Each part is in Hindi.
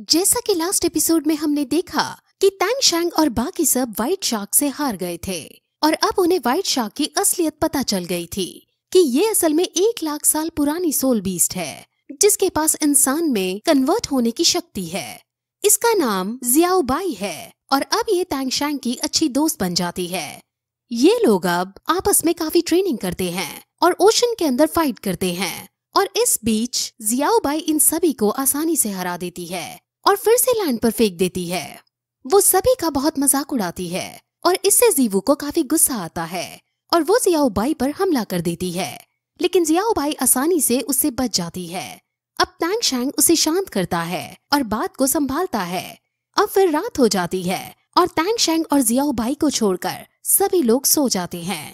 जैसा कि लास्ट एपिसोड में हमने देखा कि तैंग शैंग और बाकी सब व्हाइट शार्क से हार गए थे और अब उन्हें व्हाइट शार्क की असलियत पता चल गई थी कि ये असल में एक लाख साल पुरानी सोल बीस्ट है जिसके पास इंसान में कन्वर्ट होने की शक्ति है इसका नाम जियाओबाई है और अब ये शैंग की अच्छी दोस्त बन जाती है ये लोग अब आपस में काफी ट्रेनिंग करते हैं और ओशन के अंदर फाइट करते हैं और इस बीच जियाओबाई इन सभी को आसानी से हरा देती है और फिर से लैंड पर फेंक देती है वो सभी का बहुत मजाक उड़ाती है और इससे जीवू को काफी गुस्सा आता है और वो जियाउबाई पर हमला कर देती है लेकिन जियाउबाई आसानी से उससे बच जाती है अब टैंग शैंग उसे शांत करता है और बात को संभालता है अब फिर रात हो जाती है और टैंग शैंग और जियाउबाई को छोड़कर सभी लोग सो जाते हैं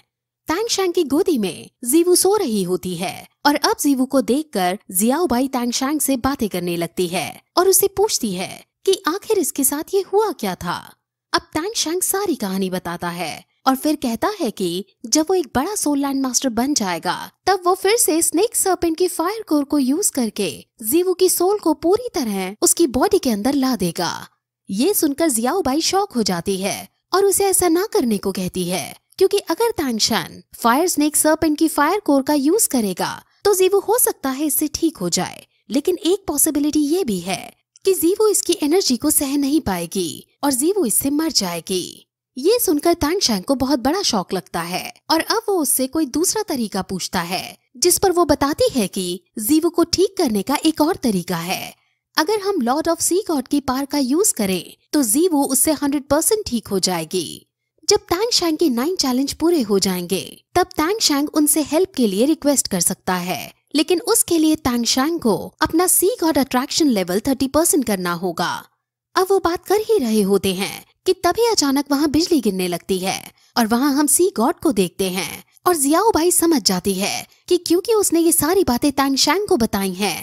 तैंगशांग की गोदी में जीवू सो रही होती है और अब जीवू को देखकर जियाओबाई तैंगशांग से बातें करने लगती है और उसे पूछती है कि आखिर इसके साथ ये हुआ क्या था अब तैंगशांग सारी कहानी बताता है और फिर कहता है कि जब वो एक बड़ा सोल लैंड मास्टर बन जाएगा तब वो फिर से स्नेक सर्पेंट की फायर कोर को यूज करके जीवू की सोल को पूरी तरह उसकी बॉडी के अंदर ला देगा ये सुनकर जियाओबाई शौक हो जाती है और उसे ऐसा ना करने को कहती है क्योंकि अगर तानशान फायर स्नेक सर्पेंट की फायर कोर का यूज करेगा तो जीवो हो सकता है इससे ठीक हो जाए लेकिन एक पॉसिबिलिटी ये भी है कि जीवो इसकी एनर्जी को सह नहीं पाएगी और जीवो इससे मर जाएगी ये सुनकर तानशान को बहुत बड़ा शौक लगता है और अब वो उससे कोई दूसरा तरीका पूछता है जिस पर वो बताती है कि जीवो को ठीक करने का एक और तरीका है अगर हम लॉर्ड ऑफ सी गॉड की पार का यूज करें तो जीवो उससे हंड्रेड परसेंट ठीक हो जाएगी जब टैंग शैंग के नाइन चैलेंज पूरे हो जाएंगे तब टैंग शैंग उनसे हेल्प के लिए रिक्वेस्ट कर सकता है लेकिन उसके लिए टैंग शैंग को अपना सी और अट्रैक्शन लेवल थर्टी परसेंट करना होगा अब वो बात कर ही रहे होते हैं कि तभी अचानक वहाँ बिजली गिरने लगती है और वहाँ हम सी गॉड को देखते हैं और जियाओ भाई समझ जाती है कि क्योंकि उसने ये सारी बातें टैंग शैंग को बताई हैं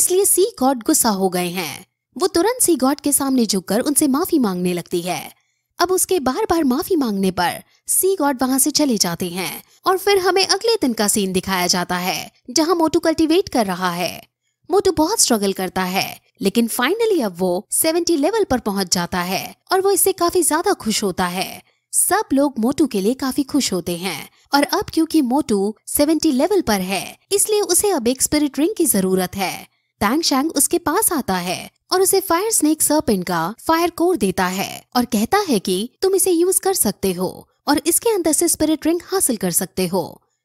इसलिए सी गॉड गुस्सा हो गए हैं वो तुरंत सी गॉड के सामने झुककर उनसे माफी मांगने लगती है अब उसके बार बार माफी मांगने पर सी गॉड वहां से चले जाते हैं और फिर हमें अगले दिन का सीन दिखाया जाता है जहां मोटू कल्टीवेट कर रहा है मोटू बहुत स्ट्रगल करता है लेकिन फाइनली अब वो 70 लेवल पर पहुंच जाता है और वो इससे काफी ज्यादा खुश होता है सब लोग मोटू के लिए काफी खुश होते हैं और अब क्योंकि मोटू 70 लेवल पर है इसलिए उसे अब एक स्पिरिट रिंग की जरूरत है तैंग शैंग उसके पास आता है और उसे फायर स्नेक सर्पेंट का फायर कोर देता है और कहता है कि तुम इसे यूज कर सकते हो और इसके अंदर से स्पिरिट रिंग हासिल कर सकते हो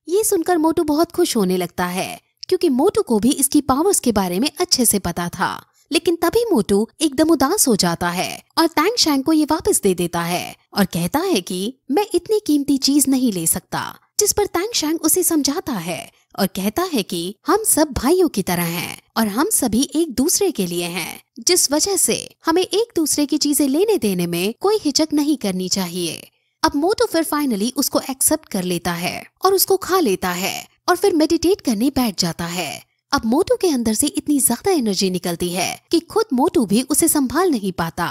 ये सुनकर मोटू बहुत खुश होने लगता है क्योंकि मोटू को भी इसकी पावर्स के बारे में अच्छे से पता था लेकिन तभी मोटू एकदम उदास हो जाता है और टैंग शैंग को ये वापस दे देता है और कहता है कि मैं इतनी कीमती चीज नहीं ले सकता जिस पर शैंग उसे समझाता है और कहता है कि हम सब भाइयों की तरह हैं और हम सभी एक दूसरे के लिए हैं जिस वजह से हमें एक दूसरे की चीजें लेने देने में कोई हिचक नहीं करनी चाहिए अब मोटो तो फिर फाइनली उसको एक्सेप्ट कर लेता है और उसको खा लेता है और फिर मेडिटेट करने बैठ जाता है अब मोटू के अंदर से इतनी ज्यादा एनर्जी निकलती है कि खुद मोटू भी उसे संभाल नहीं पाता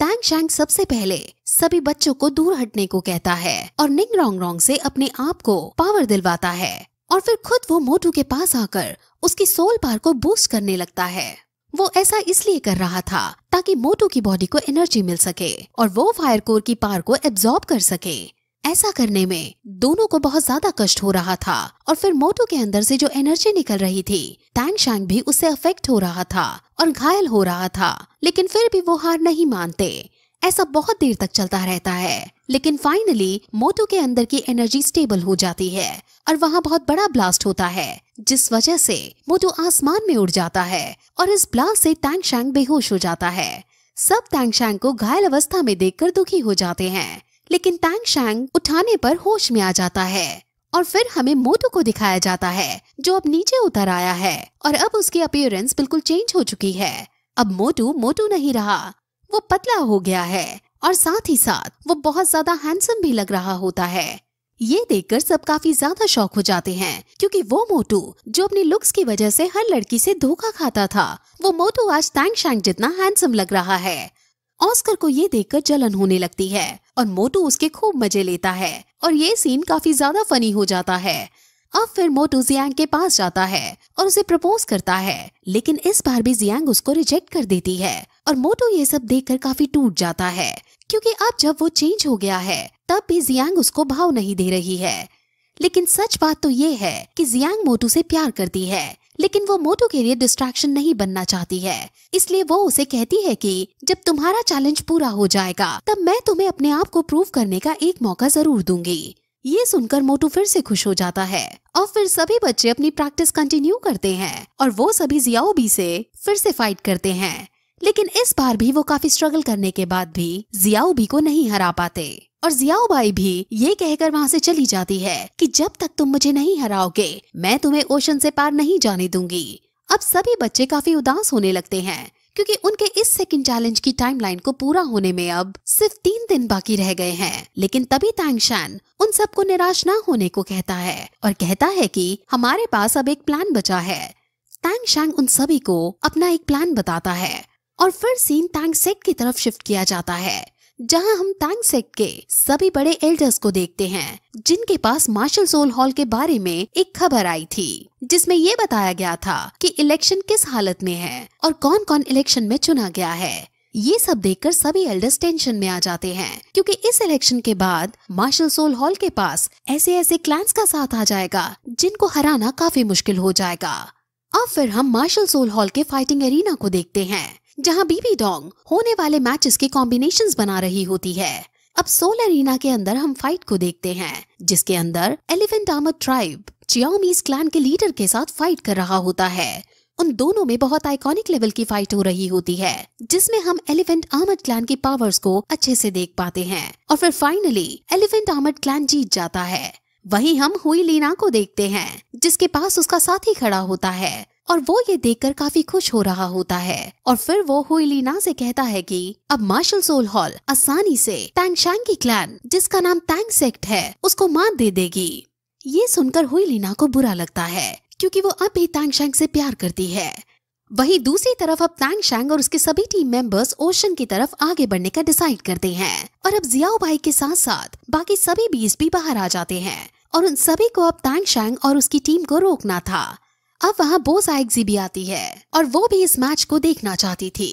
टैंग शैंग सबसे पहले सभी बच्चों को दूर हटने को कहता है और निंग रोंग रोंग से अपने आप को पावर दिलवाता है और फिर खुद वो मोटू के पास आकर उसकी सोल पार को बूस्ट करने लगता है वो ऐसा इसलिए कर रहा था ताकि मोटू की बॉडी को एनर्जी मिल सके और वो फायर कोर की पार को एब्जॉर्ब कर सके ऐसा करने में दोनों को बहुत ज्यादा कष्ट हो रहा था और फिर मोटो के अंदर से जो एनर्जी निकल रही थी टैंग शैंग भी उससे अफेक्ट हो रहा था और घायल हो रहा था लेकिन फिर भी वो हार नहीं मानते ऐसा बहुत देर तक चलता रहता है लेकिन फाइनली मोटो के अंदर की एनर्जी स्टेबल हो जाती है और वहाँ बहुत बड़ा ब्लास्ट होता है जिस वजह से मोटो आसमान में उड़ जाता है और इस ब्लास्ट से टैंग शैंग बेहोश हो जाता है सब टैंग शैंग को घायल अवस्था में देखकर दुखी हो जाते हैं लेकिन टैंग शैंग उठाने पर होश में आ जाता है और फिर हमें मोटू को दिखाया जाता है जो अब नीचे उतर आया है और अब उसकी अपियरेंस बिल्कुल चेंज हो चुकी है अब मोटू मोटू नहीं रहा वो पतला हो गया है और साथ ही साथ वो बहुत ज्यादा हैंडसम भी लग रहा होता है ये देखकर सब काफी ज्यादा शौक हो जाते हैं क्योंकि वो मोटू जो अपने लुक्स की वजह से हर लड़की से धोखा खाता था वो मोटू आज टैंग शैंग जितना हैंडसम लग रहा है ऑस्कर को ये देखकर जलन होने लगती है और मोटू उसके खूब मजे लेता है और ये सीन काफी ज्यादा फनी हो जाता है अब फिर मोटू जियांग के पास जाता है और उसे प्रपोज करता है लेकिन इस बार भी जियांग उसको रिजेक्ट कर देती है और मोटू ये सब देख काफी टूट जाता है क्योंकि अब जब वो चेंज हो गया है तब भी जियांग उसको भाव नहीं दे रही है लेकिन सच बात तो ये है कि जियांग मोटू से प्यार करती है लेकिन वो मोटू के लिए डिस्ट्रैक्शन नहीं बनना चाहती है इसलिए वो उसे कहती है कि जब तुम्हारा चैलेंज पूरा हो जाएगा तब मैं तुम्हें अपने आप को प्रूव करने का एक मौका जरूर दूंगी ये सुनकर मोटू फिर से खुश हो जाता है और फिर सभी बच्चे अपनी प्रैक्टिस कंटिन्यू करते हैं और वो सभी जियाओबी से फिर से फाइट करते हैं लेकिन इस बार भी वो काफी स्ट्रगल करने के बाद भी जियाओबी को नहीं हरा पाते और जियाओ बाई भी ये कहकर वहाँ से चली जाती है कि जब तक तुम मुझे नहीं हराओगे मैं तुम्हें ओशन से पार नहीं जाने दूंगी अब सभी बच्चे काफी उदास होने लगते हैं क्योंकि उनके इस सेकंड चैलेंज की टाइमलाइन को पूरा होने में अब सिर्फ तीन दिन बाकी रह गए हैं लेकिन तभी तांगशान उन सबको निराश ना होने को कहता है और कहता है कि हमारे पास अब एक प्लान बचा है तांगशांग उन सभी को अपना एक प्लान बताता है और फिर सीन सेट की तरफ शिफ्ट किया जाता है जहां हम तांग सेक के सभी बड़े एल्डर्स को देखते हैं जिनके पास मार्शल सोल हॉल के बारे में एक खबर आई थी जिसमें ये बताया गया था कि इलेक्शन किस हालत में है और कौन कौन इलेक्शन में चुना गया है ये सब देखकर सभी एल्डर्स टेंशन में आ जाते हैं क्योंकि इस इलेक्शन के बाद मार्शल सोल हॉल के पास ऐसे ऐसे क्लांस का साथ आ जाएगा जिनको हराना काफी मुश्किल हो जाएगा अब फिर हम मार्शल सोल हॉल के फाइटिंग एरिना को देखते हैं जहां बीबी डोंग होने वाले मैचेस के कॉम्बिनेशन बना रही होती है अब सोल एरिना के अंदर हम फाइट को देखते हैं जिसके अंदर एलिफेंट आमर ट्राइब चियामीज क्लान के लीडर के साथ फाइट कर रहा होता है उन दोनों में बहुत आइकॉनिक लेवल की फाइट हो रही होती है जिसमें हम एलिफेंट आमद क्लैन की पावर्स को अच्छे से देख पाते हैं और फिर फाइनली एलिफेंट आमद क्लैन जीत जाता है वहीं हम हुई लीना को देखते हैं जिसके पास उसका साथी खड़ा होता है और वो ये देखकर काफी खुश हो रहा होता है और फिर वो हुईलीना से कहता है कि अब मार्शल सोल हॉल आसानी से टैंग की क्लैन जिसका नाम टैंग सेक्ट है उसको मात दे देगी ये सुनकर हुईलीना को बुरा लगता है क्योंकि वो अब भी टैंगशांग से प्यार करती है वहीं दूसरी तरफ अब तैंग शैंग और उसके सभी टीम मेंबर्स ओशन की तरफ आगे बढ़ने का डिसाइड करते हैं और अब जियाओ भाई के साथ साथ बाकी सभी बीस भी बाहर आ जाते हैं और उन सभी को अब तैंग शैंग और उसकी टीम को रोकना था अब वहाँ बोस आइग्जी भी आती है और वो भी इस मैच को देखना चाहती थी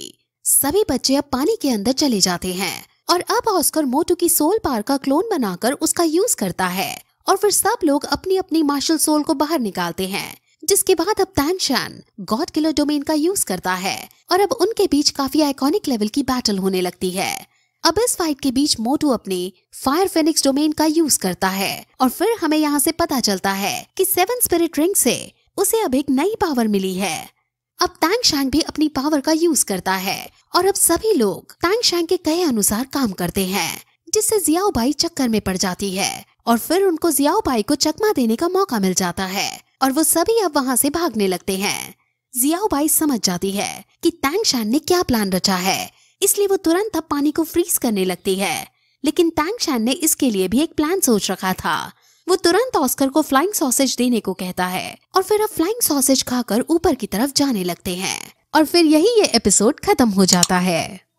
सभी बच्चे अब पानी के अंदर चले जाते हैं और अब ऑस्कर मोटू की सोल पार का क्लोन बनाकर उसका यूज करता है और फिर सब लोग अपनी अपनी मार्शल सोल को बाहर निकालते हैं जिसके बाद अब तैनशान गॉड किलर डोमेन का यूज करता है और अब उनके बीच काफी आइकॉनिक लेवल की बैटल होने लगती है अब इस फाइट के बीच मोटू अपने फायर फेनिक्स डोमेन का यूज करता है और फिर हमें यहाँ से पता चलता है कि सेवन स्पिरिट रिंग से उसे अब एक नई पावर मिली है अब तैंग शैंग भी अपनी पावर का यूज करता है और अब सभी लोग तैंग शैंग के कहे अनुसार काम करते हैं जिससे जियाओ बाई चक्कर में पड़ जाती है और फिर उनको जियाओ बाई को चकमा देने का मौका मिल जाता है और वो सभी अब वहाँ से भागने लगते हैं जियाओ बाई समझ जाती है कि तैंग शैंग ने क्या प्लान रचा है इसलिए वो तुरंत अब पानी को फ्रीज करने लगती है लेकिन तैंग शैन ने इसके लिए भी एक प्लान सोच रखा था वो तुरंत ऑस्कर को फ्लाइंग सॉसेज देने को कहता है और फिर अब फ्लाइंग सॉसेज खाकर ऊपर की तरफ जाने लगते हैं और फिर यही ये एपिसोड खत्म हो जाता है